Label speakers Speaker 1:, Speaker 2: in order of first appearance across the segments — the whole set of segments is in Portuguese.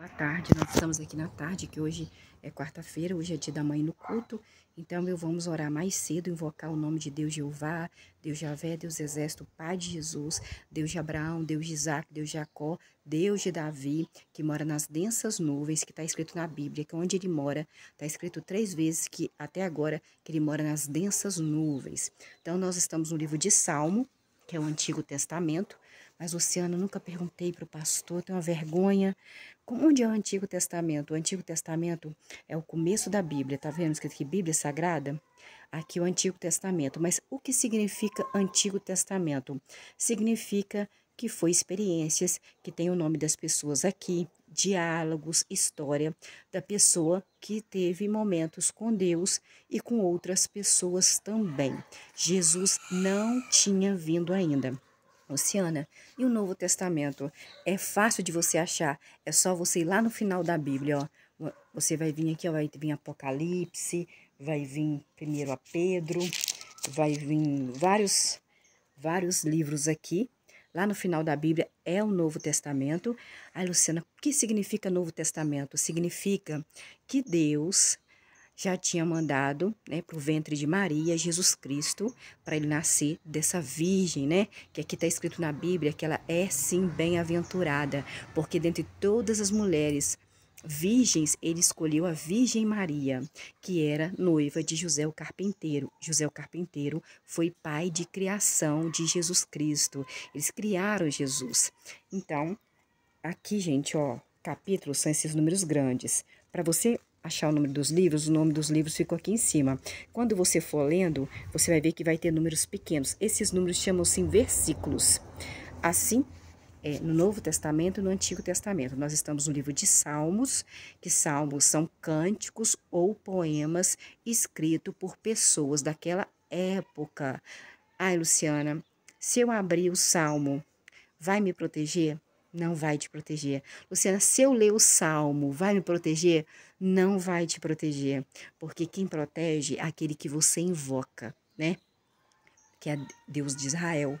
Speaker 1: Boa tarde, nós estamos aqui na tarde, que hoje é quarta-feira, hoje é dia da mãe no culto, então eu vamos orar mais cedo, invocar o nome de Deus Jeová, Deus Javé, Deus Exército, Pai de Jesus, Deus de Abraão, Deus de Isaac, Deus de Jacó, Deus de Davi, que mora nas densas nuvens, que está escrito na Bíblia, que é onde ele mora, está escrito três vezes que até agora que ele mora nas densas nuvens. Então nós estamos no livro de Salmo, que é o Antigo Testamento, mas, Luciana, nunca perguntei para o pastor, tenho uma vergonha. Onde é o Antigo Testamento? O Antigo Testamento é o começo da Bíblia, tá vendo escrito aqui, Bíblia é Sagrada? Aqui é o Antigo Testamento. Mas o que significa Antigo Testamento? Significa que foi experiências, que tem o nome das pessoas aqui, diálogos, história da pessoa que teve momentos com Deus e com outras pessoas também. Jesus não tinha vindo ainda. Luciana, e o Novo Testamento? É fácil de você achar. É só você ir lá no final da Bíblia, ó. Você vai vir aqui, ó, vai vir Apocalipse, vai vir primeiro a Pedro, vai vir vários, vários livros aqui. Lá no final da Bíblia é o Novo Testamento. Aí, Luciana, o que significa Novo Testamento? Significa que Deus já tinha mandado né, para o ventre de Maria, Jesus Cristo, para ele nascer dessa virgem, né? Que aqui está escrito na Bíblia que ela é sim bem-aventurada, porque dentre todas as mulheres virgens, ele escolheu a Virgem Maria, que era noiva de José o Carpinteiro. José o Carpinteiro foi pai de criação de Jesus Cristo. Eles criaram Jesus. Então, aqui, gente, ó, capítulos são esses números grandes. Para você achar o número dos livros, o nome dos livros ficou aqui em cima. Quando você for lendo, você vai ver que vai ter números pequenos. Esses números chamam-se versículos. Assim, é, no Novo Testamento e no Antigo Testamento. Nós estamos no livro de Salmos, que salmos são cânticos ou poemas escritos por pessoas daquela época. Ai, Luciana, se eu abrir o salmo, vai me proteger? Não vai te proteger. Luciana, se eu ler o salmo, vai me proteger? não vai te proteger, porque quem protege é aquele que você invoca, né? Que é Deus de Israel.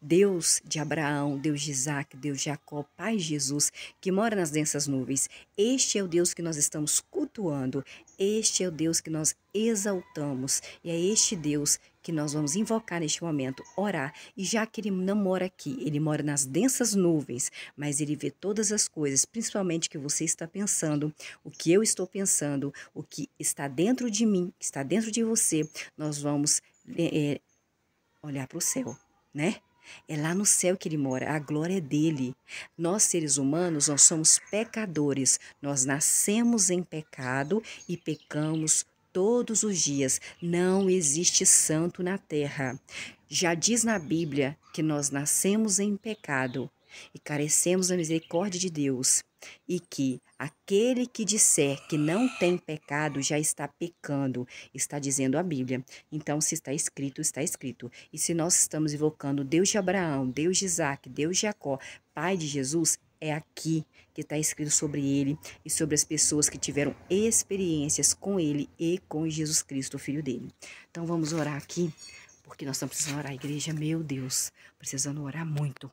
Speaker 1: Deus de Abraão, Deus de Isaac, Deus de Jacó, Pai Jesus, que mora nas densas nuvens. Este é o Deus que nós estamos cultuando, este é o Deus que nós exaltamos, e é este Deus que nós vamos invocar neste momento, orar. E já que ele não mora aqui, ele mora nas densas nuvens, mas ele vê todas as coisas, principalmente o que você está pensando, o que eu estou pensando, o que está dentro de mim, está dentro de você. Nós vamos é, é olhar para o céu, né? É lá no céu que ele mora, a glória é dele. Nós, seres humanos, nós somos pecadores. Nós nascemos em pecado e pecamos todos os dias. Não existe santo na terra. Já diz na Bíblia que nós nascemos em pecado e carecemos da misericórdia de Deus, e que aquele que disser que não tem pecado já está pecando, está dizendo a Bíblia. Então, se está escrito, está escrito. E se nós estamos invocando Deus de Abraão, Deus de Isaac, Deus de Jacó, Pai de Jesus, é aqui que está escrito sobre ele e sobre as pessoas que tiveram experiências com ele e com Jesus Cristo, o Filho dele. Então vamos orar aqui, porque nós estamos precisando orar, igreja, meu Deus, precisando orar muito.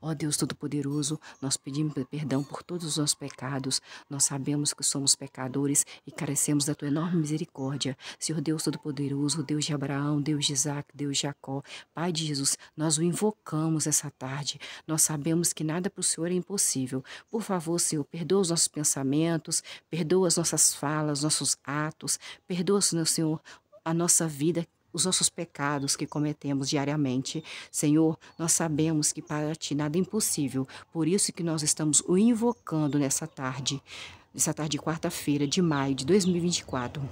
Speaker 1: Ó Deus Todo-Poderoso, nós pedimos perdão por todos os nossos pecados. Nós sabemos que somos pecadores e carecemos da tua enorme misericórdia. Senhor Deus Todo-Poderoso, Deus de Abraão, Deus de Isaac, Deus de Jacó, Pai de Jesus, nós o invocamos essa tarde. Nós sabemos que nada para o Senhor é impossível. Por favor, Senhor, perdoa os nossos pensamentos, perdoa as nossas falas, nossos atos, perdoa, Senhor, a nossa vida os nossos pecados que cometemos diariamente. Senhor, nós sabemos que para ti nada é impossível, por isso que nós estamos o invocando nessa tarde, nessa tarde de quarta-feira de maio de 2024.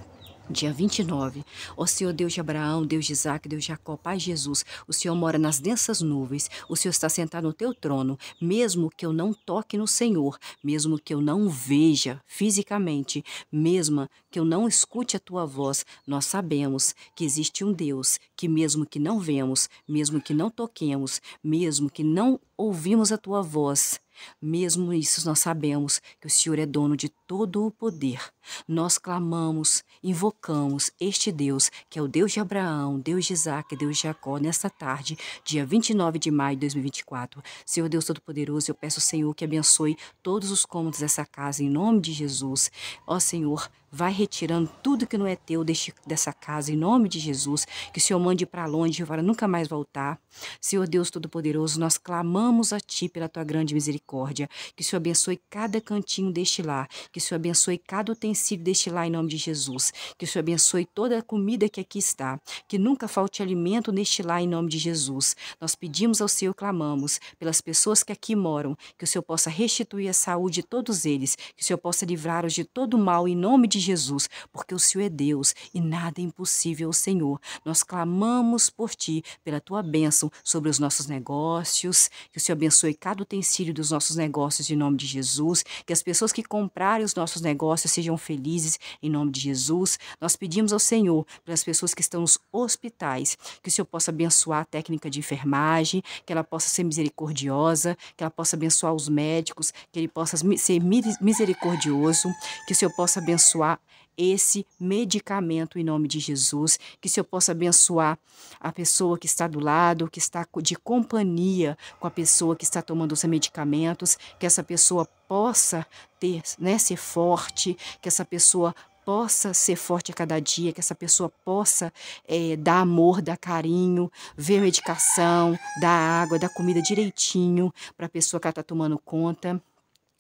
Speaker 1: Dia 29. Ó Senhor Deus de Abraão, Deus de Isaac, Deus de Jacó, Pai Jesus, o Senhor mora nas densas nuvens, o Senhor está sentado no teu trono, mesmo que eu não toque no Senhor, mesmo que eu não veja fisicamente, mesmo que eu não escute a tua voz, nós sabemos que existe um Deus que mesmo que não vemos, mesmo que não toquemos, mesmo que não ouvimos a tua voz, mesmo isso nós sabemos que o Senhor é dono de todo o poder. Nós clamamos, invocamos este Deus, que é o Deus de Abraão, Deus de Isaac, Deus de Jacó, nesta tarde, dia 29 de maio de 2024. Senhor Deus Todo-Poderoso, eu peço, Senhor, que abençoe todos os cômodos dessa casa, em nome de Jesus. Ó Senhor, Vai retirando tudo que não é teu deste, dessa casa, em nome de Jesus. Que o Senhor mande para longe, para nunca mais voltar. Senhor Deus Todo-Poderoso, nós clamamos a Ti pela Tua grande misericórdia. Que o Senhor abençoe cada cantinho deste lar. Que o Senhor abençoe cada utensílio deste lar, em nome de Jesus. Que o Senhor abençoe toda a comida que aqui está. Que nunca falte alimento neste lar, em nome de Jesus. Nós pedimos ao Senhor, clamamos pelas pessoas que aqui moram. Que o Senhor possa restituir a saúde de todos eles. Que o Senhor possa livrá-los de todo mal, em nome de Jesus, porque o Senhor é Deus e nada é impossível ao Senhor. Nós clamamos por Ti, pela Tua bênção sobre os nossos negócios, que o Senhor abençoe cada utensílio dos nossos negócios em nome de Jesus, que as pessoas que comprarem os nossos negócios sejam felizes em nome de Jesus. Nós pedimos ao Senhor pelas pessoas que estão nos hospitais, que o Senhor possa abençoar a técnica de enfermagem, que ela possa ser misericordiosa, que ela possa abençoar os médicos, que ele possa ser misericordioso, que o Senhor possa abençoar esse medicamento em nome de Jesus, que o Senhor possa abençoar a pessoa que está do lado, que está de companhia com a pessoa que está tomando os medicamentos, que essa pessoa possa ter, né, ser forte, que essa pessoa possa ser forte a cada dia, que essa pessoa possa é, dar amor, dar carinho, ver medicação, dar água, dar comida direitinho para a pessoa que está tomando conta.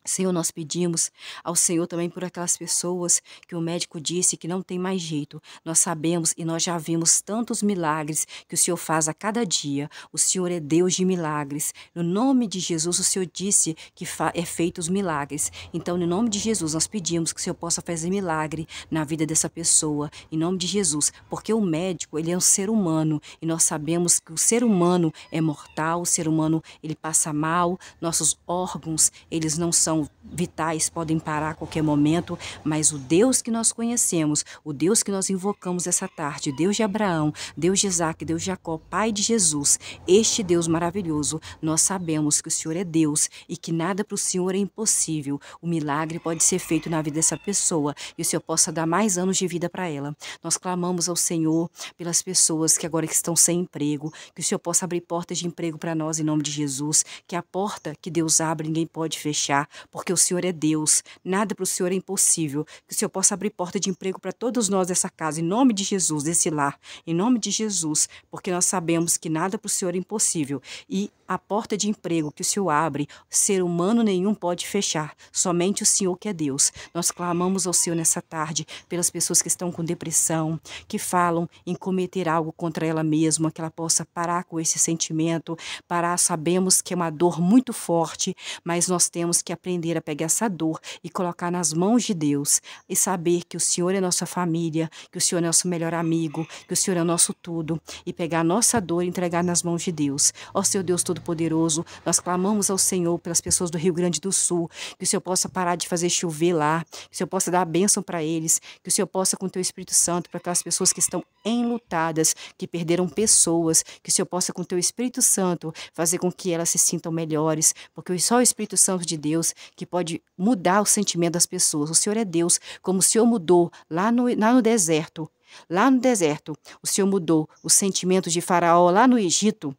Speaker 1: Senhor, nós pedimos ao Senhor também por aquelas pessoas que o médico disse que não tem mais jeito. Nós sabemos e nós já vimos tantos milagres que o Senhor faz a cada dia. O Senhor é Deus de milagres. No nome de Jesus, o Senhor disse que é feito os milagres. Então, no nome de Jesus, nós pedimos que o Senhor possa fazer milagre na vida dessa pessoa. Em nome de Jesus, porque o médico, ele é um ser humano e nós sabemos que o ser humano é mortal, o ser humano, ele passa mal, nossos órgãos, eles não são são vitais, podem parar a qualquer momento, mas o Deus que nós conhecemos, o Deus que nós invocamos essa tarde, Deus de Abraão, Deus de Isaac, Deus de Jacó, Pai de Jesus, este Deus maravilhoso, nós sabemos que o Senhor é Deus e que nada para o Senhor é impossível. O milagre pode ser feito na vida dessa pessoa e o Senhor possa dar mais anos de vida para ela. Nós clamamos ao Senhor pelas pessoas que agora estão sem emprego, que o Senhor possa abrir portas de emprego para nós em nome de Jesus, que a porta que Deus abre ninguém pode fechar, porque o Senhor é Deus, nada para o Senhor é impossível. Que o Senhor possa abrir porta de emprego para todos nós dessa casa, em nome de Jesus, desse lar, em nome de Jesus, porque nós sabemos que nada para o Senhor é impossível. E a porta de emprego que o Senhor abre, ser humano nenhum pode fechar, somente o Senhor que é Deus. Nós clamamos ao Senhor nessa tarde pelas pessoas que estão com depressão, que falam em cometer algo contra ela mesma, que ela possa parar com esse sentimento, parar. Sabemos que é uma dor muito forte, mas nós temos que aprender aprender a pegar essa dor e colocar nas mãos de Deus e saber que o Senhor é nossa família, que o Senhor é nosso melhor amigo, que o Senhor é o nosso tudo e pegar a nossa dor e entregar nas mãos de Deus. Ó Senhor Deus Todo-Poderoso, nós clamamos ao Senhor pelas pessoas do Rio Grande do Sul, que o Senhor possa parar de fazer chover lá, que o Senhor possa dar a bênção para eles, que o Senhor possa com teu Espírito Santo para aquelas pessoas que estão enlutadas, que perderam pessoas, que o Senhor possa com teu Espírito Santo fazer com que elas se sintam melhores, porque só o Espírito Santo de Deus que pode mudar o sentimento das pessoas. O Senhor é Deus, como o Senhor mudou lá no, lá no deserto. Lá no deserto, o Senhor mudou o sentimento de Faraó lá no Egito.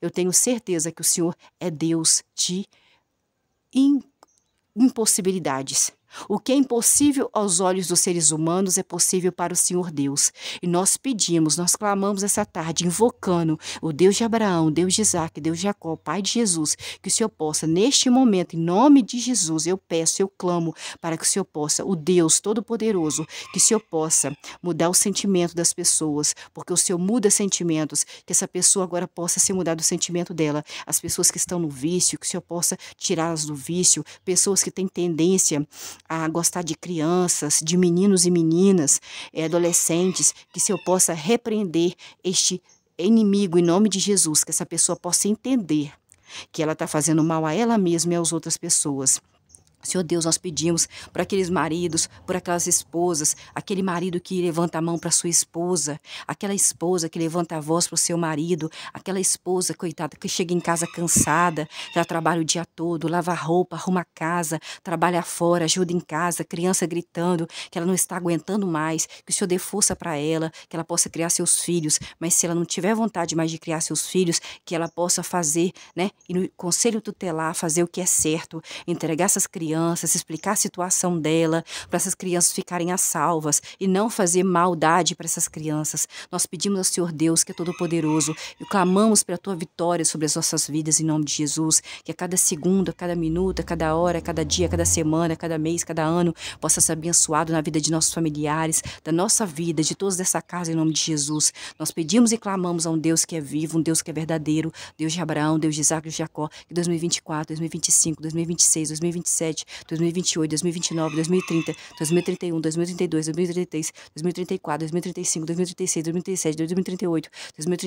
Speaker 1: Eu tenho certeza que o Senhor é Deus de impossibilidades. O que é impossível aos olhos dos seres humanos é possível para o Senhor Deus. E nós pedimos, nós clamamos essa tarde, invocando o Deus de Abraão, Deus de Isaac, Deus de Jacó, Pai de Jesus, que o Senhor possa, neste momento, em nome de Jesus, eu peço, eu clamo, para que o Senhor possa, o Deus Todo-Poderoso, que o Senhor possa mudar o sentimento das pessoas, porque o Senhor muda sentimentos, que essa pessoa agora possa ser mudada o sentimento dela. As pessoas que estão no vício, que o Senhor possa tirá-las do vício, pessoas que têm tendência a gostar de crianças, de meninos e meninas, eh, adolescentes, que se eu possa repreender este inimigo em nome de Jesus, que essa pessoa possa entender que ela está fazendo mal a ela mesma e às outras pessoas. Senhor Deus, nós pedimos por aqueles maridos, por aquelas esposas, aquele marido que levanta a mão para sua esposa, aquela esposa que levanta a voz para o seu marido, aquela esposa, coitada, que chega em casa cansada, já trabalha o dia todo, lava roupa, arruma a casa, trabalha fora, ajuda em casa, criança gritando, que ela não está aguentando mais, que o Senhor dê força para ela, que ela possa criar seus filhos, mas se ela não tiver vontade mais de criar seus filhos, que ela possa fazer, né, e no conselho tutelar, fazer o que é certo, entregar essas crianças crianças, explicar a situação dela, para essas crianças ficarem a salvas e não fazer maldade para essas crianças. Nós pedimos ao Senhor Deus, que é todo-poderoso, e clamamos pela tua vitória sobre as nossas vidas em nome de Jesus, que a cada segundo, a cada minuto, a cada hora, a cada dia, a cada semana, a cada mês, a cada ano, possa ser abençoado na vida de nossos familiares, da nossa vida, de todos dessa casa em nome de Jesus. Nós pedimos e clamamos a um Deus que é vivo, um Deus que é verdadeiro, Deus de Abraão, Deus de Isaac, Deus de Jacó, que 2024, 2025, 2026, 2027 2027, 2028, 2029, 2030, 2031, 2032, 2033, 2034, 2035, 2036, 2037, 2038,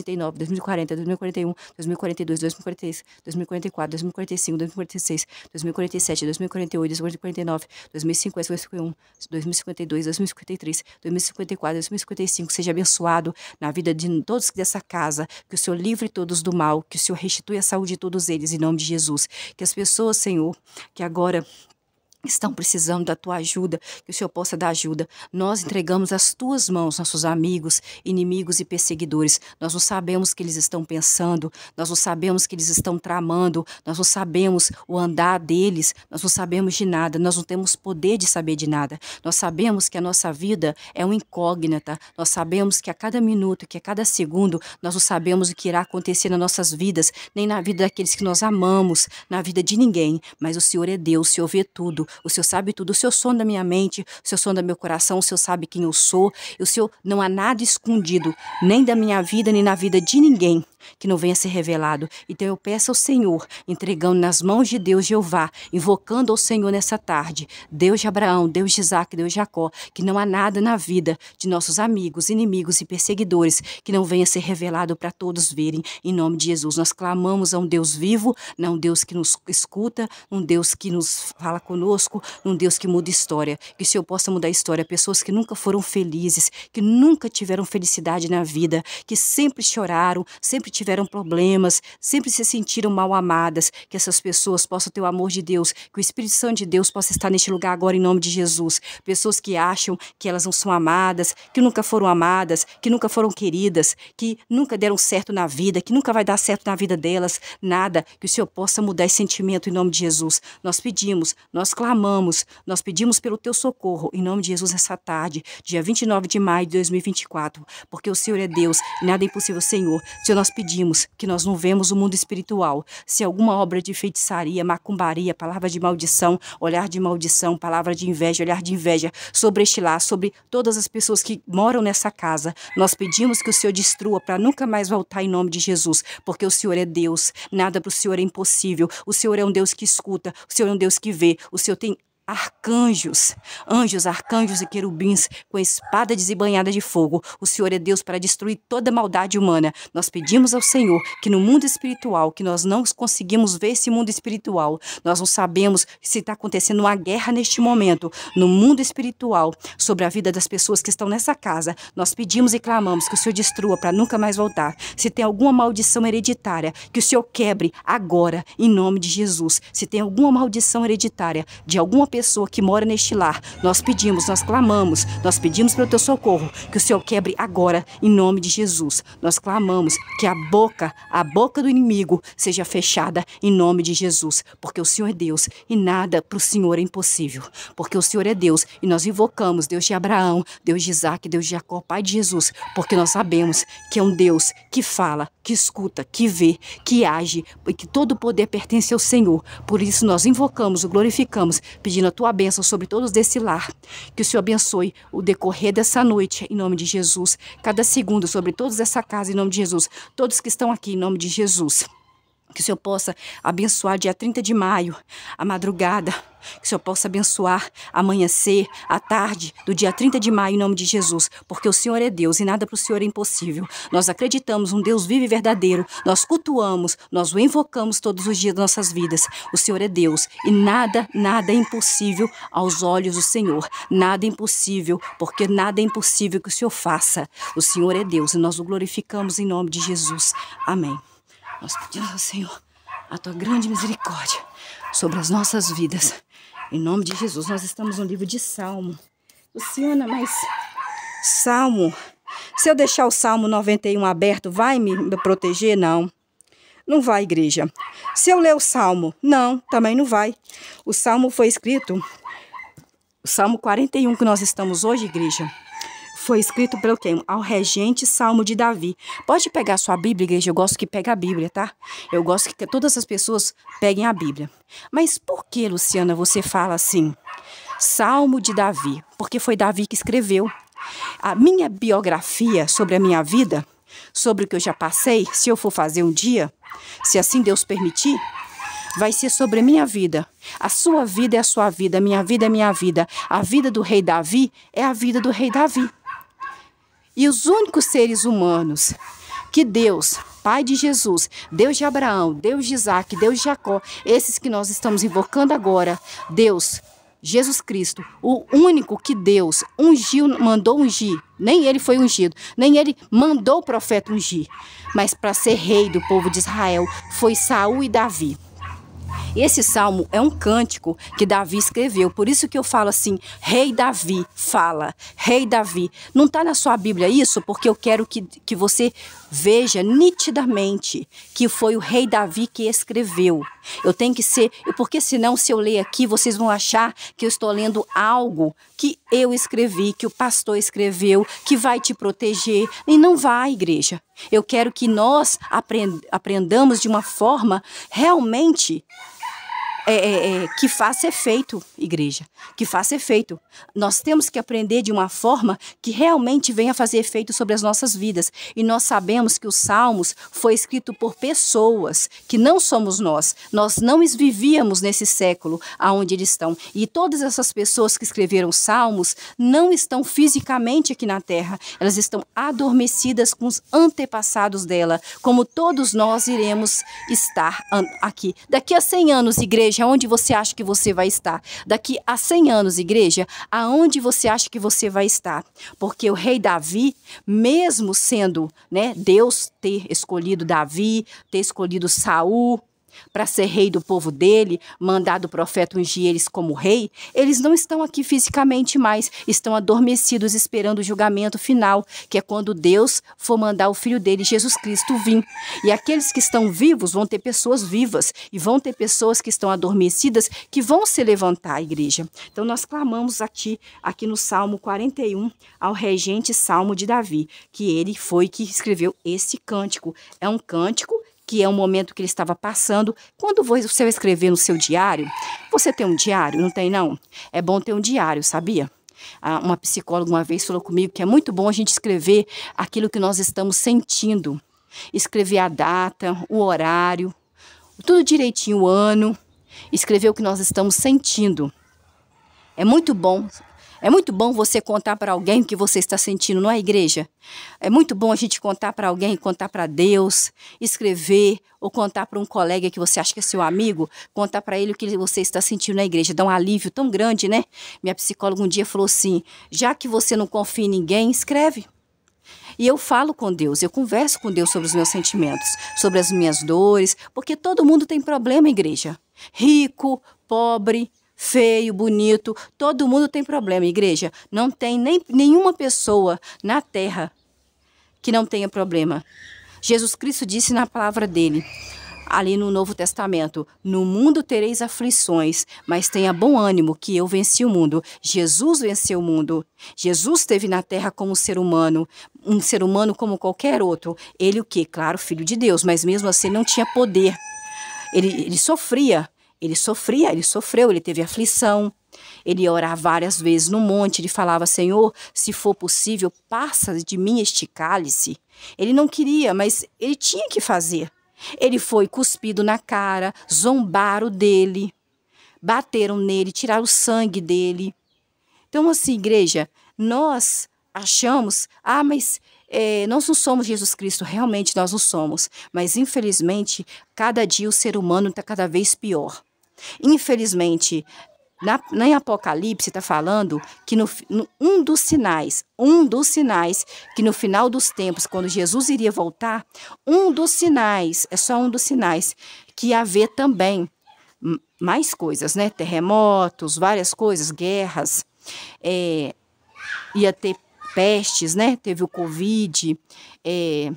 Speaker 1: 2039, 2040, 2041, 2042, 2043, 2044, 2045, 2046, 2047, 2048, 2049, 2050, 2051, 2052, 2053, 2054, 2055. Seja abençoado na vida de todos dessa casa, que o Senhor livre todos do mal, que o Senhor restitui a saúde de todos eles, em nome de Jesus. Que as pessoas, Senhor, que agora estão precisando da tua ajuda, que o Senhor possa dar ajuda. Nós entregamos às tuas mãos nossos amigos, inimigos e perseguidores. Nós não sabemos o que eles estão pensando, nós não sabemos o que eles estão tramando, nós não sabemos o andar deles, nós não sabemos de nada, nós não temos poder de saber de nada. Nós sabemos que a nossa vida é uma incógnita, nós sabemos que a cada minuto, que a cada segundo, nós não sabemos o que irá acontecer nas nossas vidas, nem na vida daqueles que nós amamos, na vida de ninguém. Mas o Senhor é Deus, o Senhor vê tudo o Senhor sabe tudo, o Senhor sonda minha mente, o Senhor sonda meu coração, o Senhor sabe quem eu sou, e o Senhor não há nada escondido, nem da minha vida, nem na vida de ninguém que não venha ser revelado. Então eu peço ao Senhor, entregando nas mãos de Deus Jeová, invocando ao Senhor nessa tarde, Deus de Abraão, Deus de Isaac, Deus de Jacó, que não há nada na vida de nossos amigos, inimigos e perseguidores que não venha ser revelado para todos verem. Em nome de Jesus, nós clamamos a um Deus vivo, não um Deus que nos escuta, um Deus que nos fala conosco busco um Deus que muda história, que o Senhor possa mudar a história. Pessoas que nunca foram felizes, que nunca tiveram felicidade na vida, que sempre choraram, sempre tiveram problemas, sempre se sentiram mal amadas. Que essas pessoas possam ter o amor de Deus, que o Espírito Santo de Deus possa estar neste lugar agora em nome de Jesus. Pessoas que acham que elas não são amadas, que nunca foram amadas, que nunca foram queridas, que nunca deram certo na vida, que nunca vai dar certo na vida delas, nada. Que o Senhor possa mudar esse sentimento em nome de Jesus. Nós pedimos, nós clamamos clamamos, nós pedimos pelo teu socorro, em nome de Jesus, essa tarde, dia 29 de maio de 2024, porque o Senhor é Deus, e nada é impossível, Senhor. Senhor, nós pedimos que nós não vemos o mundo espiritual. Se alguma obra de feitiçaria, macumbaria, palavra de maldição, olhar de maldição, palavra de inveja, olhar de inveja sobre este lar, sobre todas as pessoas que moram nessa casa, nós pedimos que o Senhor destrua para nunca mais voltar em nome de Jesus, porque o Senhor é Deus, nada para o Senhor é impossível. O Senhor é um Deus que escuta, o Senhor é um Deus que vê, o Senhor 稳定。arcanjos, anjos, arcanjos e querubins com espada desembanhada de fogo. O Senhor é Deus para destruir toda maldade humana. Nós pedimos ao Senhor que no mundo espiritual, que nós não conseguimos ver esse mundo espiritual, nós não sabemos se está acontecendo uma guerra neste momento no mundo espiritual sobre a vida das pessoas que estão nessa casa. Nós pedimos e clamamos que o Senhor destrua para nunca mais voltar. Se tem alguma maldição hereditária, que o Senhor quebre agora em nome de Jesus. Se tem alguma maldição hereditária de alguma pessoa que mora neste lar. Nós pedimos, nós clamamos, nós pedimos pelo teu socorro, que o Senhor quebre agora, em nome de Jesus. Nós clamamos que a boca, a boca do inimigo, seja fechada em nome de Jesus, porque o Senhor é Deus e nada para o Senhor é impossível, porque o Senhor é Deus e nós invocamos Deus de Abraão, Deus de Isaac, Deus de Jacó, Pai de Jesus, porque nós sabemos que é um Deus que fala, que escuta, que vê, que age, e que todo o poder pertence ao Senhor. Por isso nós invocamos, o glorificamos, pedindo pedindo a tua bênção sobre todos desse lar. Que o Senhor abençoe o decorrer dessa noite, em nome de Jesus. Cada segundo sobre todos essa casa, em nome de Jesus. Todos que estão aqui, em nome de Jesus. Que o Senhor possa abençoar dia 30 de maio, a madrugada. Que o Senhor possa abençoar amanhecer, a tarde do dia 30 de maio, em nome de Jesus. Porque o Senhor é Deus e nada para o Senhor é impossível. Nós acreditamos um Deus vivo e verdadeiro. Nós cultuamos, nós o invocamos todos os dias das nossas vidas. O Senhor é Deus e nada, nada é impossível aos olhos do Senhor. Nada é impossível, porque nada é impossível que o Senhor faça. O Senhor é Deus e nós o glorificamos em nome de Jesus. Amém. Nós pedimos ao Senhor a tua grande misericórdia sobre as nossas vidas. Em nome de Jesus, nós estamos no livro de Salmo. Luciana, mas Salmo, se eu deixar o Salmo 91 aberto, vai me proteger? Não. Não vai, igreja. Se eu ler o Salmo, não, também não vai. O Salmo foi escrito, o Salmo 41 que nós estamos hoje, igreja, foi escrito pelo quem? Ao regente Salmo de Davi. Pode pegar sua Bíblia, igreja. Eu gosto que pegue a Bíblia, tá? Eu gosto que todas as pessoas peguem a Bíblia. Mas por que, Luciana, você fala assim? Salmo de Davi. Porque foi Davi que escreveu. A minha biografia sobre a minha vida, sobre o que eu já passei, se eu for fazer um dia, se assim Deus permitir, vai ser sobre a minha vida. A sua vida é a sua vida, a minha vida é a minha vida. A vida do rei Davi é a vida do rei Davi. E os únicos seres humanos que Deus, Pai de Jesus, Deus de Abraão, Deus de Isaac, Deus de Jacó, esses que nós estamos invocando agora, Deus, Jesus Cristo, o único que Deus ungiu, mandou ungir, nem ele foi ungido, nem ele mandou o profeta ungir, mas para ser rei do povo de Israel foi Saul e Davi. Esse salmo é um cântico que Davi escreveu, por isso que eu falo assim: Rei Davi, fala, Rei Davi. Não está na sua Bíblia isso, porque eu quero que, que você veja nitidamente que foi o rei Davi que escreveu. Eu tenho que ser, porque senão se eu ler aqui, vocês vão achar que eu estou lendo algo que eu escrevi, que o pastor escreveu, que vai te proteger. E não vai, igreja. Eu quero que nós aprendamos de uma forma realmente é, é, é, que faça efeito, igreja, que faça efeito. Nós temos que aprender de uma forma que realmente venha fazer efeito sobre as nossas vidas. E nós sabemos que os Salmos foi escrito por pessoas que não somos nós. Nós não vivíamos nesse século aonde eles estão. E todas essas pessoas que escreveram Salmos não estão fisicamente aqui na terra. Elas estão adormecidas com os antepassados dela, como todos nós iremos estar aqui. Daqui a 100 anos, igreja igreja, onde você acha que você vai estar? Daqui a 100 anos, igreja, aonde você acha que você vai estar? Porque o rei Davi, mesmo sendo, né, Deus ter escolhido Davi, ter escolhido Saul, para ser rei do povo dele, mandado o profeta ungir eles como rei, eles não estão aqui fisicamente mais, estão adormecidos esperando o julgamento final, que é quando Deus for mandar o filho dele, Jesus Cristo, vir. E aqueles que estão vivos vão ter pessoas vivas e vão ter pessoas que estão adormecidas que vão se levantar à igreja. Então nós clamamos aqui, aqui no Salmo 41, ao regente Salmo de Davi, que ele foi que escreveu esse cântico. É um cântico que é um momento que ele estava passando. Quando você escrever no seu diário, você tem um diário? Não tem, não? É bom ter um diário, sabia? Ah, uma psicóloga uma vez falou comigo que é muito bom a gente escrever aquilo que nós estamos sentindo. Escrever a data, o horário, tudo direitinho, o ano. Escrever o que nós estamos sentindo. É muito bom é muito bom você contar para alguém o que você está sentindo, não é, igreja? É muito bom a gente contar para alguém, contar para Deus, escrever ou contar para um colega que você acha que é seu amigo, contar para ele o que você está sentindo na igreja. Dá um alívio tão grande, né? Minha psicóloga um dia falou assim: já que você não confia em ninguém, escreve. E eu falo com Deus, eu converso com Deus sobre os meus sentimentos, sobre as minhas dores, porque todo mundo tem problema, igreja. Rico, pobre, feio, bonito, todo mundo tem problema, igreja. Não tem nem, nenhuma pessoa na terra que não tenha problema. Jesus Cristo disse na palavra dele, ali no Novo Testamento: No mundo tereis aflições, mas tenha bom ânimo, que eu venci o mundo. Jesus venceu o mundo. Jesus esteve na terra como ser humano, um ser humano como qualquer outro. Ele o que? Claro, filho de Deus, mas mesmo assim não tinha poder. Ele, ele sofria, ele sofria, ele sofreu, ele teve aflição. Ele ia orar várias vezes no monte, ele falava: Senhor, se for possível, passa de mim este cálice. Ele não queria, mas ele tinha que fazer. Ele foi cuspido na cara, zombaram dele, bateram nele, tiraram o sangue dele. Então, assim, igreja, nós achamos, ah, mas é, nós não somos Jesus Cristo, realmente nós não somos. Mas, infelizmente, cada dia o ser humano está cada vez pior. Infelizmente, na, em Apocalipse está falando que no, no, um dos sinais, um dos sinais, que no final dos tempos, quando Jesus iria voltar, um dos sinais, é só um dos sinais, que ia haver também mais coisas, né? Terremotos, várias coisas, guerras, é, ia ter pestes, né? Teve o Covid, é,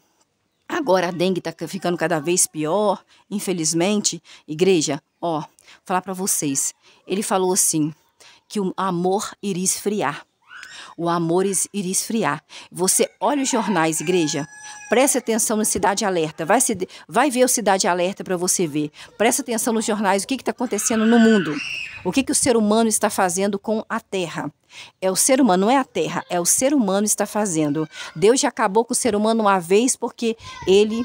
Speaker 1: agora a dengue está ficando cada vez pior, infelizmente. Igreja, Ó, falar para vocês. Ele falou assim: que o amor iria esfriar. O amor iria esfriar. Você olha os jornais, igreja. Preste atenção no Cidade Alerta. Vai, se, vai ver o Cidade Alerta para você ver. Preste atenção nos jornais. O que está acontecendo no mundo? O que, que o ser humano está fazendo com a terra? É o ser humano, não é a terra, é o ser humano está fazendo. Deus já acabou com o ser humano uma vez porque ele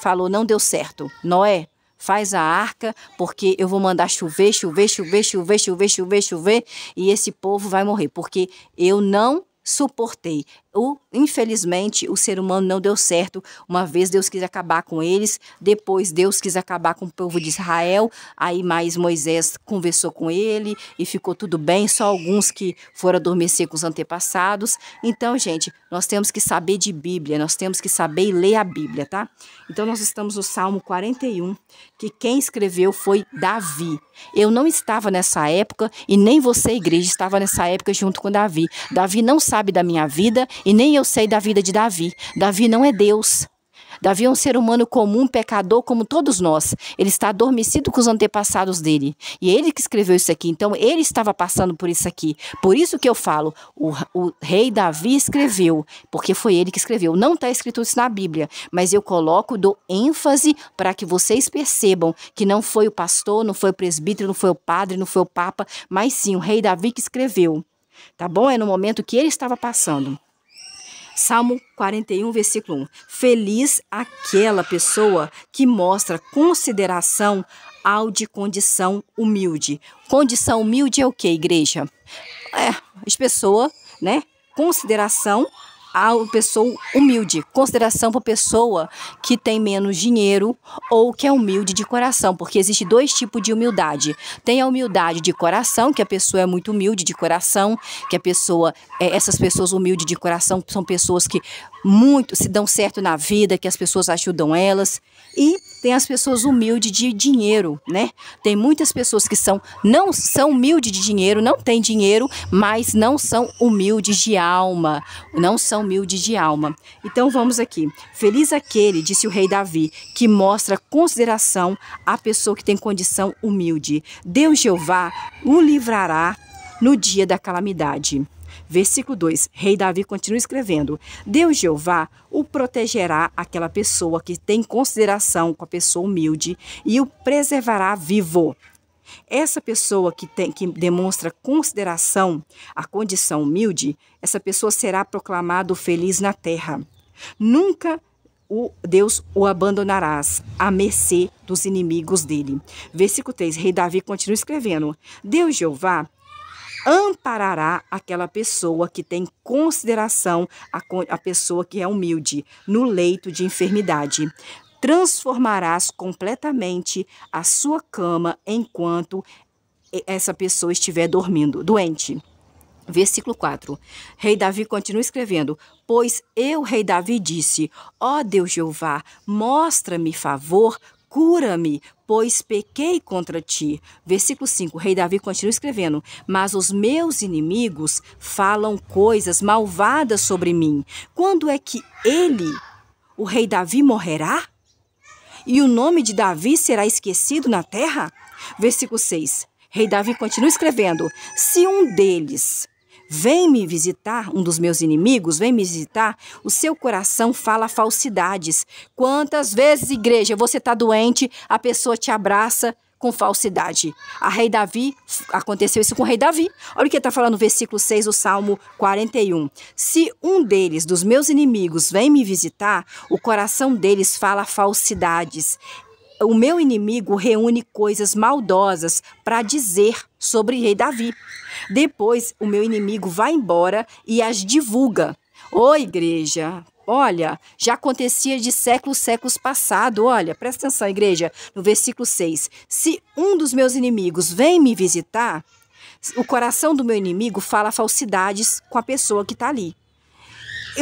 Speaker 1: falou: não deu certo. Noé, Faz a arca, porque eu vou mandar chover, chover, chover, chover, chover, chover, chover, e esse povo vai morrer, porque eu não suportei o, infelizmente, o ser humano não deu certo. Uma vez Deus quis acabar com eles, depois Deus quis acabar com o povo de Israel, aí mais Moisés conversou com ele e ficou tudo bem, só alguns que foram adormecer com os antepassados. Então, gente, nós temos que saber de Bíblia, nós temos que saber e ler a Bíblia, tá? Então, nós estamos no Salmo 41, que quem escreveu foi Davi. Eu não estava nessa época e nem você, igreja, estava nessa época junto com Davi. Davi não sabe da minha vida e nem eu sei da vida de Davi. Davi não é Deus. Davi é um ser humano comum, pecador, como todos nós. Ele está adormecido com os antepassados dele. E é ele que escreveu isso aqui. Então, ele estava passando por isso aqui. Por isso que eu falo, o, o rei Davi escreveu, porque foi ele que escreveu. Não está escrito isso na Bíblia, mas eu coloco, dou ênfase para que vocês percebam que não foi o pastor, não foi o presbítero, não foi o padre, não foi o papa, mas sim o rei Davi que escreveu. Tá bom? É no momento que ele estava passando. Salmo 41, versículo 1. Feliz aquela pessoa que mostra consideração ao de condição humilde. Condição humilde é o que, igreja? É, as pessoas, né? Consideração a pessoa humilde, consideração para pessoa que tem menos dinheiro ou que é humilde de coração, porque existe dois tipos de humildade. Tem a humildade de coração, que a pessoa é muito humilde de coração, que a pessoa, é, essas pessoas humildes de coração são pessoas que muito se dão certo na vida, que as pessoas ajudam elas e tem as pessoas humildes de dinheiro, né? Tem muitas pessoas que são não são humildes de dinheiro, não têm dinheiro, mas não são humildes de alma, não são humildes de alma. Então vamos aqui. Feliz aquele, disse o rei Davi, que mostra consideração à pessoa que tem condição humilde. Deus Jeová o livrará no dia da calamidade. Versículo 2: Rei Davi continua escrevendo: Deus Jeová o protegerá aquela pessoa que tem consideração com a pessoa humilde e o preservará vivo. Essa pessoa que, tem, que demonstra consideração à condição humilde, essa pessoa será proclamado feliz na terra. Nunca o Deus o abandonarás à mercê dos inimigos dele. Versículo 3, rei Davi continua escrevendo: Deus Jeová amparará aquela pessoa que tem consideração a, a pessoa que é humilde no leito de enfermidade. Transformarás completamente a sua cama enquanto essa pessoa estiver dormindo, doente. Versículo 4. Rei Davi continua escrevendo: Pois eu, Rei Davi, disse: Ó oh Deus Jeová, mostra-me favor cura-me, pois pequei contra ti. Versículo 5, o rei Davi continua escrevendo: Mas os meus inimigos falam coisas malvadas sobre mim. Quando é que ele, o rei Davi, morrerá? E o nome de Davi será esquecido na terra? Versículo 6, rei Davi continua escrevendo: Se um deles Vem me visitar, um dos meus inimigos, vem me visitar. O seu coração fala falsidades. Quantas vezes, igreja, você está doente, a pessoa te abraça com falsidade. A rei Davi, aconteceu isso com o rei Davi. Olha o que está falando no versículo 6 do Salmo 41. Se um deles, dos meus inimigos, vem me visitar, o coração deles fala falsidades o meu inimigo reúne coisas maldosas para dizer sobre rei Davi. Depois, o meu inimigo vai embora e as divulga. Ô oh, igreja, olha, já acontecia de séculos, séculos passado. Olha, presta atenção, igreja, no versículo 6. Se um dos meus inimigos vem me visitar, o coração do meu inimigo fala falsidades com a pessoa que está ali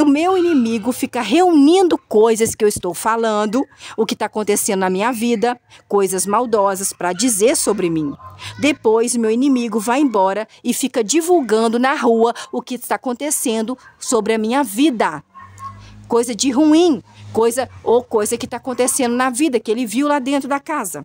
Speaker 1: o meu inimigo fica reunindo coisas que eu estou falando, o que está acontecendo na minha vida, coisas maldosas para dizer sobre mim. Depois, meu inimigo vai embora e fica divulgando na rua o que está acontecendo sobre a minha vida. Coisa de ruim, coisa ou coisa que está acontecendo na vida que ele viu lá dentro da casa.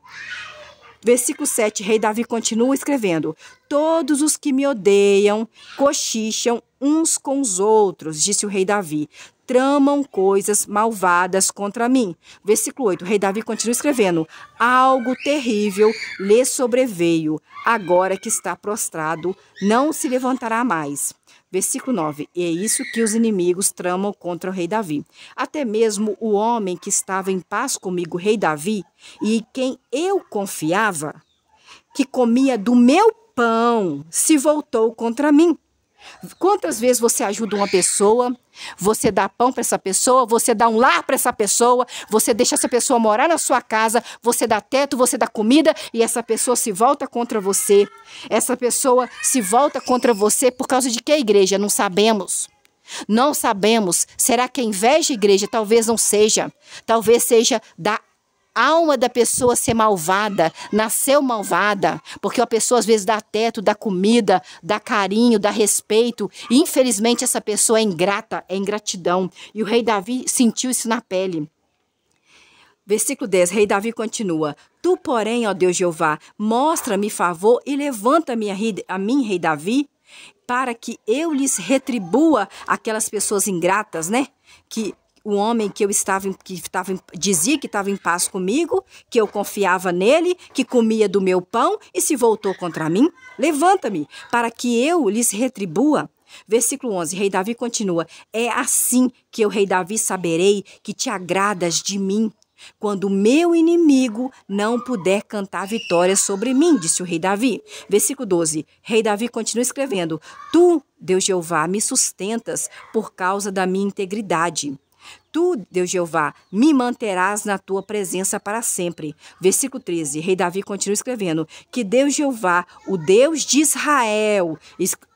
Speaker 1: Versículo 7, Rei Davi continua escrevendo: Todos os que me odeiam cochicham uns com os outros, disse o rei Davi. Tramam coisas malvadas contra mim. Versículo 8. O rei Davi continua escrevendo: Algo terrível lhe sobreveio, agora que está prostrado, não se levantará mais. Versículo 9. E é isso que os inimigos tramam contra o rei Davi. Até mesmo o homem que estava em paz comigo, rei Davi, e quem eu confiava, que comia do meu pão, se voltou contra mim. Quantas vezes você ajuda uma pessoa, você dá pão para essa pessoa, você dá um lar para essa pessoa, você deixa essa pessoa morar na sua casa, você dá teto, você dá comida e essa pessoa se volta contra você. Essa pessoa se volta contra você por causa de que igreja? Não sabemos. Não sabemos. Será que a é inveja igreja? Talvez não seja. Talvez seja da alma da pessoa ser malvada, nasceu malvada, porque a pessoa às vezes dá teto, dá comida, dá carinho, dá respeito, e infelizmente essa pessoa é ingrata, é ingratidão. E o rei Davi sentiu isso na pele. Versículo 10, rei Davi continua: Tu, porém, ó Deus Jeová, mostra-me favor e levanta me a mim, rei Davi, para que eu lhes retribua aquelas pessoas ingratas, né? Que o homem que eu estava que estava dizia que estava em paz comigo, que eu confiava nele, que comia do meu pão e se voltou contra mim, levanta-me para que eu lhes retribua. Versículo 11, Rei Davi continua: É assim que eu, Rei Davi, saberei que te agradas de mim. Quando o meu inimigo não puder cantar vitória sobre mim, disse o rei Davi. Versículo 12. Rei Davi continua escrevendo: Tu, Deus Jeová, me sustentas por causa da minha integridade. Tu, Deus Jeová, me manterás na tua presença para sempre. Versículo 13. Rei Davi continua escrevendo: Que Deus Jeová, o Deus de Israel,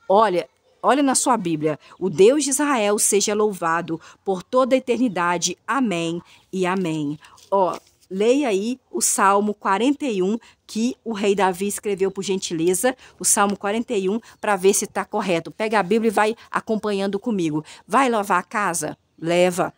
Speaker 1: olha, olha na sua Bíblia: O Deus de Israel seja louvado por toda a eternidade. Amém e amém. Ó, leia aí o Salmo 41 que o rei Davi escreveu por gentileza, o Salmo 41, para ver se está correto. Pega a Bíblia e vai acompanhando comigo. Vai lavar a casa? Leva.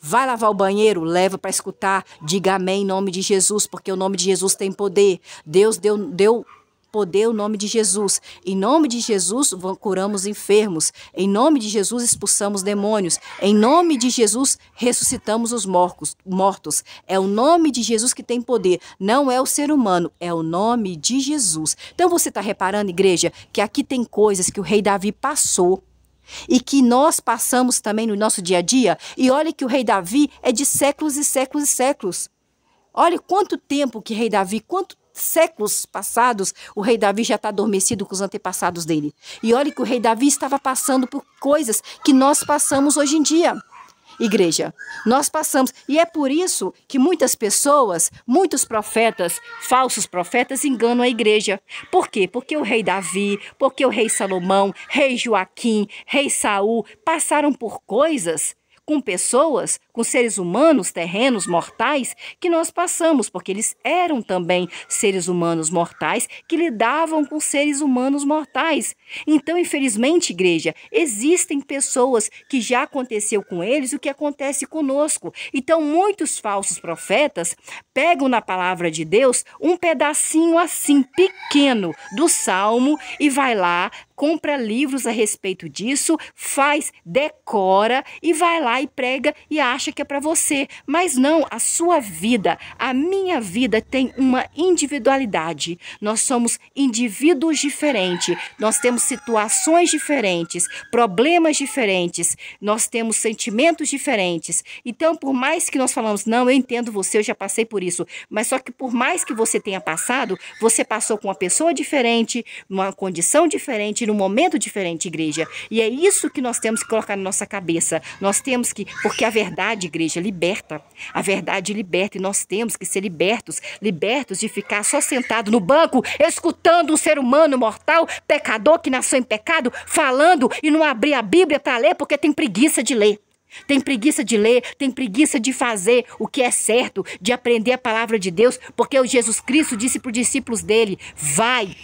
Speaker 1: Vai lavar o banheiro, leva para escutar, diga amém em nome de Jesus, porque o nome de Jesus tem poder. Deus deu, deu poder o nome de Jesus. Em nome de Jesus, curamos enfermos. Em nome de Jesus, expulsamos demônios. Em nome de Jesus, ressuscitamos os mortos. mortos. É o nome de Jesus que tem poder. Não é o ser humano, é o nome de Jesus. Então você está reparando, igreja, que aqui tem coisas que o rei Davi passou e que nós passamos também no nosso dia a dia. E olha que o rei Davi é de séculos e séculos e séculos. Olha quanto tempo que rei Davi, quanto séculos passados, o rei Davi já está adormecido com os antepassados dele. E olha que o rei Davi estava passando por coisas que nós passamos hoje em dia igreja. Nós passamos, e é por isso que muitas pessoas, muitos profetas, falsos profetas, enganam a igreja. Por quê? Porque o rei Davi, porque o rei Salomão, rei Joaquim, rei Saul passaram por coisas com pessoas com seres humanos terrenos mortais que nós passamos, porque eles eram também seres humanos mortais que lidavam com seres humanos mortais. Então, infelizmente, igreja, existem pessoas que já aconteceu com eles o que acontece conosco. Então, muitos falsos profetas pegam na palavra de Deus um pedacinho assim pequeno do salmo e vai lá compra livros a respeito disso, faz, decora e vai lá e prega e acha acha que é para você, mas não, a sua vida, a minha vida tem uma individualidade. Nós somos indivíduos diferentes, nós temos situações diferentes, problemas diferentes, nós temos sentimentos diferentes. Então, por mais que nós falamos, não, eu entendo você, eu já passei por isso, mas só que por mais que você tenha passado, você passou com uma pessoa diferente, numa condição diferente, num momento diferente, igreja. E é isso que nós temos que colocar na nossa cabeça. Nós temos que, porque a verdade verdade, igreja, liberta. A verdade liberta e nós temos que ser libertos libertos de ficar só sentado no banco, escutando um ser humano mortal, pecador que nasceu em pecado, falando e não abrir a Bíblia para ler porque tem preguiça de ler. Tem preguiça de ler, tem preguiça de fazer o que é certo, de aprender a palavra de Deus, porque o Jesus Cristo disse para os discípulos dele: vai,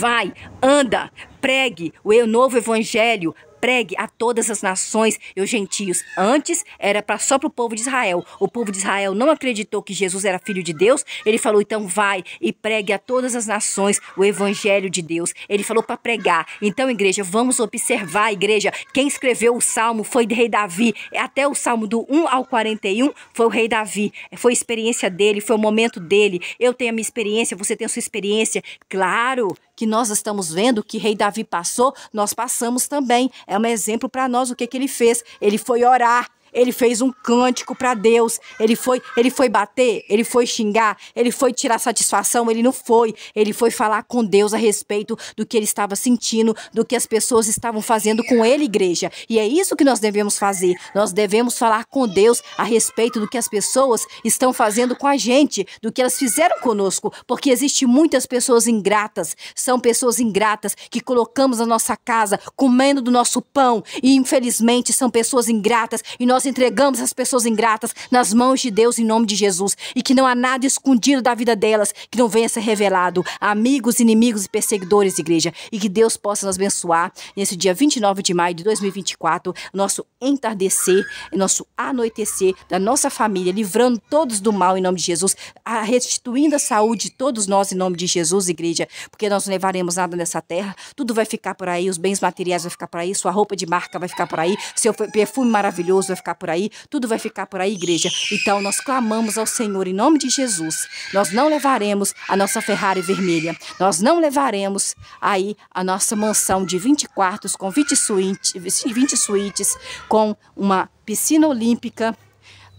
Speaker 1: vai, anda, pregue o novo evangelho, pregue a todas as nações e os gentios. Antes era para só para o povo de Israel. O povo de Israel não acreditou que Jesus era filho de Deus. Ele falou então vai e pregue a todas as nações o evangelho de Deus. Ele falou para pregar. Então igreja, vamos observar igreja, quem escreveu o salmo foi o rei Davi. É, até o salmo do 1 ao 41 foi o rei Davi. É, foi a experiência dele, foi o momento dele. Eu tenho a minha experiência, você tem a sua experiência. Claro, que nós estamos vendo, que rei Davi passou, nós passamos também. É um exemplo para nós o que, que ele fez. Ele foi orar, ele fez um cântico para Deus. Ele foi, ele foi bater, ele foi xingar, ele foi tirar satisfação, ele não foi. Ele foi falar com Deus a respeito do que ele estava sentindo, do que as pessoas estavam fazendo com ele, igreja. E é isso que nós devemos fazer. Nós devemos falar com Deus a respeito do que as pessoas estão fazendo com a gente, do que elas fizeram conosco, porque existe muitas pessoas ingratas. São pessoas ingratas que colocamos na nossa casa comendo do nosso pão e infelizmente são pessoas ingratas e nós nós entregamos as pessoas ingratas nas mãos de Deus em nome de Jesus e que não há nada escondido da vida delas que não venha ser revelado. Amigos, inimigos e perseguidores, igreja, e que Deus possa nos abençoar nesse dia 29 de maio de 2024, nosso entardecer, nosso anoitecer da nossa família, livrando todos do mal em nome de Jesus, restituindo a saúde de todos nós em nome de Jesus, igreja, porque nós não levaremos nada nessa terra, tudo vai ficar por aí, os bens materiais vai ficar por aí, sua roupa de marca vai ficar por aí, seu perfume maravilhoso vai ficar ficar por aí, tudo vai ficar por aí, igreja. Então nós clamamos ao Senhor em nome de Jesus. Nós não levaremos a nossa Ferrari vermelha. Nós não levaremos aí a nossa mansão de 20 quartos com 20 suítes, 20 suítes com uma piscina olímpica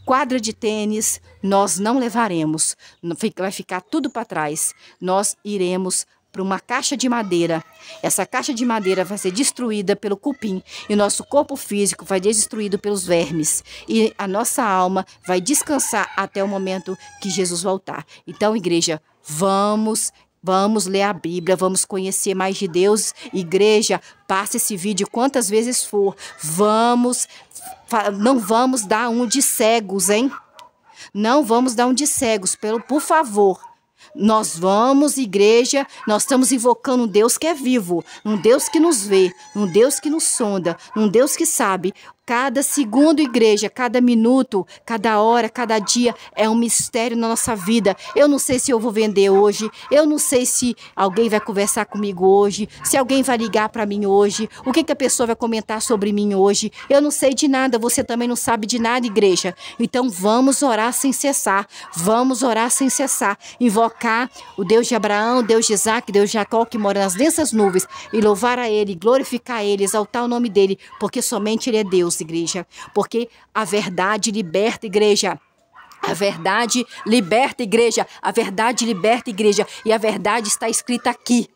Speaker 1: quadra de tênis, nós não levaremos, vai ficar tudo para trás. Nós iremos para uma caixa de madeira. Essa caixa de madeira vai ser destruída pelo cupim e o nosso corpo físico vai ser destruído pelos vermes e a nossa alma vai descansar até o momento que Jesus voltar. Então, igreja, vamos Vamos ler a Bíblia, vamos conhecer mais de Deus. Igreja, passe esse vídeo quantas vezes for. Vamos, não vamos dar um de cegos, hein? Não vamos dar um de cegos, pelo, por favor. Nós vamos, igreja, nós estamos invocando um Deus que é vivo, um Deus que nos vê, um Deus que nos sonda, um Deus que sabe Cada segundo, igreja, cada minuto, cada hora, cada dia é um mistério na nossa vida. Eu não sei se eu vou vender hoje, eu não sei se alguém vai conversar comigo hoje, se alguém vai ligar para mim hoje, o que, que a pessoa vai comentar sobre mim hoje. Eu não sei de nada, você também não sabe de nada, igreja. Então vamos orar sem cessar, vamos orar sem cessar, invocar o Deus de Abraão, Deus de Isaac, Deus de Jacó que mora nas densas nuvens e louvar a Ele, glorificar a Ele, exaltar o nome dEle, porque somente Ele é Deus igreja, porque a verdade liberta, igreja. A verdade liberta, igreja. A verdade liberta, igreja. E a verdade está escrita aqui.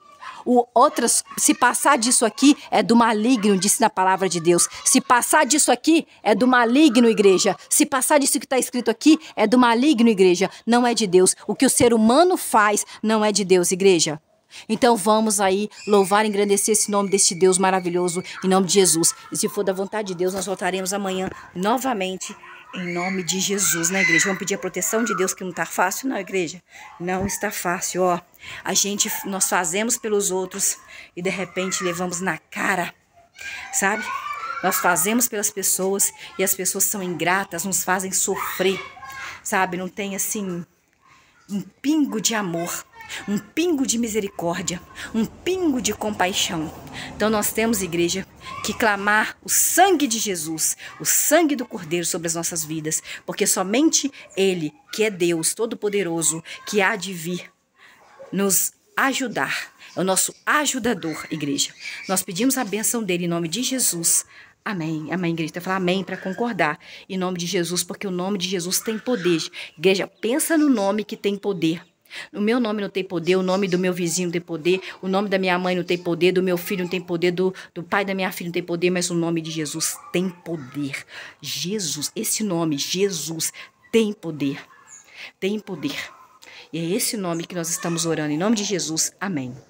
Speaker 1: O, outras, se passar disso aqui é do maligno, disse na palavra de Deus. Se passar disso aqui é do maligno, igreja. Se passar disso que está escrito aqui é do maligno, igreja. Não é de Deus. O que o ser humano faz não é de Deus, igreja. Então vamos aí louvar e engrandecer esse nome deste Deus maravilhoso, em nome de Jesus. E se for da vontade de Deus, nós voltaremos amanhã novamente, em nome de Jesus, na né, igreja? Vamos pedir a proteção de Deus, que não está fácil, não, igreja? Não está fácil, ó. A gente, nós fazemos pelos outros e de repente levamos na cara, sabe? Nós fazemos pelas pessoas e as pessoas são ingratas, nos fazem sofrer, sabe? Não tem assim um pingo de amor um pingo de misericórdia, um pingo de compaixão. Então nós temos, igreja, que clamar o sangue de Jesus, o sangue do Cordeiro sobre as nossas vidas, porque somente Ele, que é Deus Todo-Poderoso, que há de vir nos ajudar, é o nosso ajudador, igreja. Nós pedimos a benção dele em nome de Jesus. Amém. Amém, igreja. Então, falar amém para concordar em nome de Jesus, porque o nome de Jesus tem poder. Igreja, pensa no nome que tem poder. O meu nome não tem poder, o nome do meu vizinho não tem poder, o nome da minha mãe não tem poder, do meu filho não tem poder, do, do pai da minha filha não tem poder, mas o nome de Jesus tem poder. Jesus, esse nome, Jesus, tem poder. Tem poder. E é esse nome que nós estamos orando. Em nome de Jesus, amém.